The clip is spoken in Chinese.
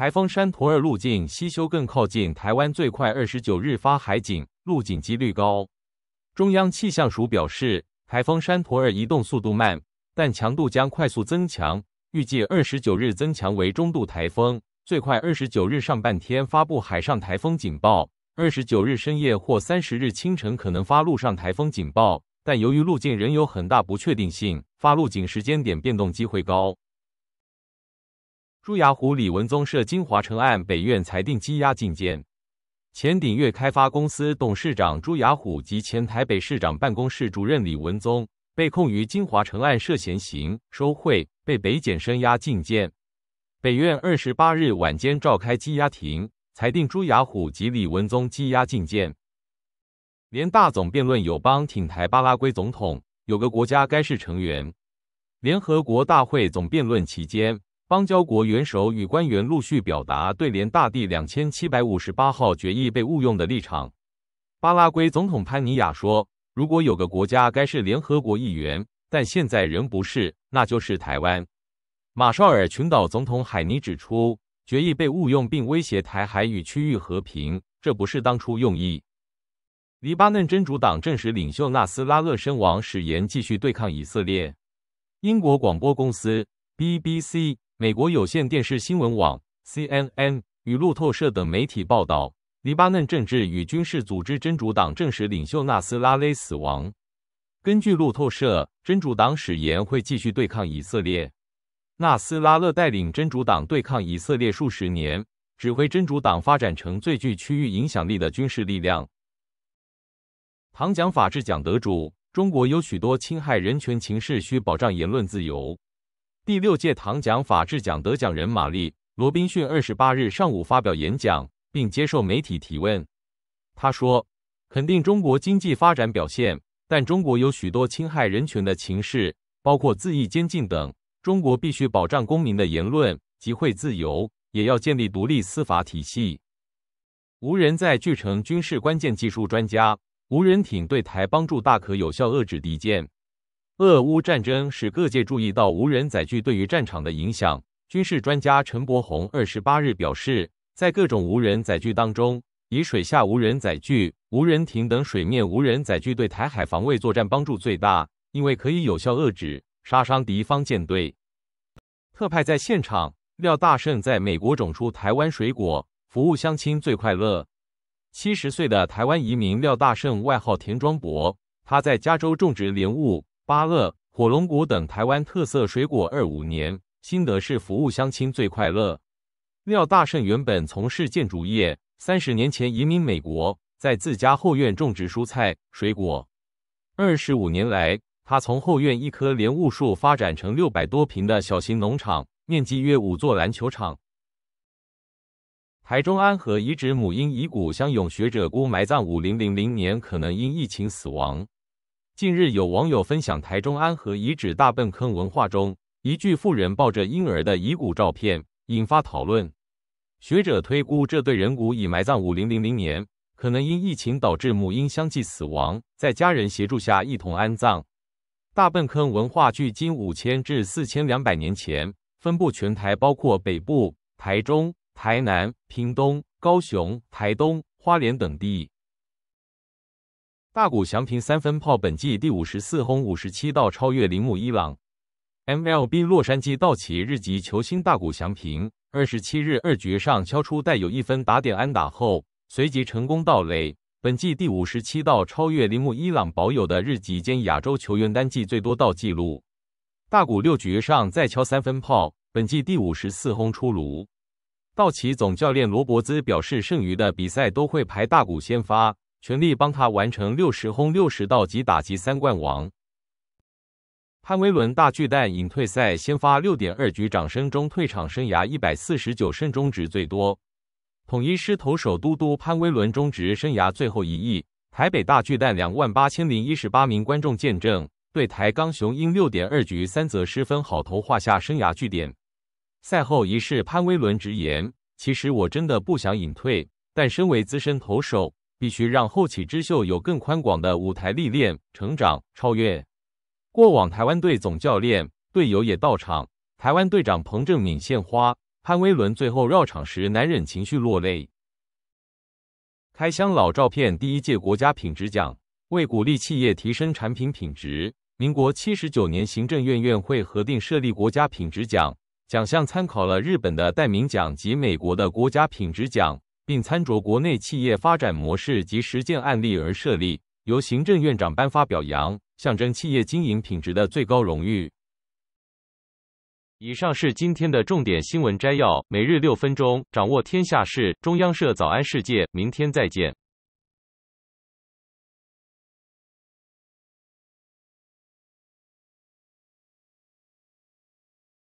台风山陀儿路径西修更靠近台湾，最快二十九日发海警、路警几率高。中央气象署表示，台风山陀儿移动速度慢，但强度将快速增强，预计二十九日增强为中度台风，最快二十九日上半天发布海上台风警报，二十九日深夜或三十日清晨可能发陆上台风警报。但由于路径仍有很大不确定性，发陆警时间点变动机会高。朱雅虎、李文宗涉金华城案，北院裁定羁押禁见。前鼎越开发公司董事长朱雅虎及前台北市长办公室主任李文宗被控于金华城案涉嫌行收贿，被北检声押禁见。北院二十八日晚间召开羁押庭，裁定朱雅虎及李文宗羁押禁见。联大总辩论友邦挺台巴拉圭总统，有个国家该是成员。联合国大会总辩论期间。邦交国元首与官员陆续表达对联大第两千七百五十八号决议被误用的立场。巴拉圭总统潘尼亚说：“如果有个国家该是联合国议员，但现在仍不是，那就是台湾。”马绍尔群岛总统海尼指出，决议被误用并威胁台海与区域和平，这不是当初用意。黎巴嫩真主党正式领袖纳斯拉勒身亡，誓言继续对抗以色列。英国广播公司 （BBC）。美国有线电视新闻网 （CNN） 与路透社等媒体报道，黎巴嫩政治与军事组织真主党证实领袖纳斯拉勒死亡。根据路透社，真主党使言会继续对抗以色列。纳斯拉勒带领真主党对抗以色列数十年，指挥真主党发展成最具区域影响力的军事力量。唐讲法治讲得主，中国有许多侵害人权情事，需保障言论自由。第六届唐奖法治奖得奖人玛丽·罗宾逊二十八日上午发表演讲，并接受媒体提问。他说：“肯定中国经济发展表现，但中国有许多侵害人权的情势，包括恣意监禁等。中国必须保障公民的言论、集会自由，也要建立独立司法体系。”无人在据城军事关键技术专家，无人艇对台帮助大可有效遏制敌舰。俄乌战争使各界注意到无人载具对于战场的影响。军事专家陈伯宏二十八日表示，在各种无人载具当中，以水下无人载具、无人艇等水面无人载具对台海防卫作战帮助最大，因为可以有效遏制、杀伤敌方舰队。特派在现场，廖大胜在美国种出台湾水果，服务乡亲最快乐。七十岁的台湾移民廖大胜，外号田庄伯，他在加州种植莲雾。芭乐、火龙果等台湾特色水果。二五年，新德市服务相亲最快乐。廖大胜原本从事建筑业，三十年前移民美国，在自家后院种植蔬菜水果。二十五年来，他从后院一棵莲雾树发展成六百多平的小型农场，面积约五座篮球场。台中安和遗址母婴遗骨相永学者孤埋葬五零零零年，可能因疫情死亡。近日，有网友分享台中安和遗址大粪坑文化中一具妇人抱着婴儿的遗骨照片，引发讨论。学者推估，这对人骨已埋葬五零零零年，可能因疫情导致母婴相继死亡，在家人协助下一同安葬。大粪坑文化距今五千至四千两百年前，分布全台，包括北部、台中、台南、屏东、高雄、台东、花莲等地。大谷翔平三分炮本季第五十四轰，五十七道，超越铃木一朗。M L B 洛杉矶道奇日籍球星大谷翔平，二十七日二局上敲出带有一分打点安打后，随即成功盗垒，本季第五十七道，超越铃木一朗保有的日籍兼亚洲球员单季最多道纪录。大谷六局上再敲三分炮，本季第五十四轰出炉。道奇总教练罗伯兹表示，剩余的比赛都会排大谷先发。全力帮他完成六十轰、六十盗及打击三冠王。潘威伦大巨蛋隐退赛先发六点二局，掌声中退场，生涯一百四十九胜中值最多。统一师投手都督潘威伦中职生涯最后一役，台北大巨蛋两万八千零一十八名观众见证，对台钢雄鹰六点二局三则失分好投，画下生涯句点。赛后仪式，潘威伦直言：“其实我真的不想隐退，但身为资深投手。”必须让后起之秀有更宽广的舞台历练、成长、超越。过往台湾队总教练、队友也到场，台湾队长彭正敏献花，潘威伦最后绕场时难忍情绪落泪。开箱老照片，第一届国家品质奖为鼓励企业提升产品品质，民国七十九年行政院院会核定设立国家品质奖，奖项参考了日本的代名奖及美国的国家品质奖。并参酌国内企业发展模式及实践案例而设立，由行政院长颁发表扬，象征企业经营品质的最高荣誉。以上是今天的重点新闻摘要，每日六分钟掌握天下事。中央社早安世界，明天再见。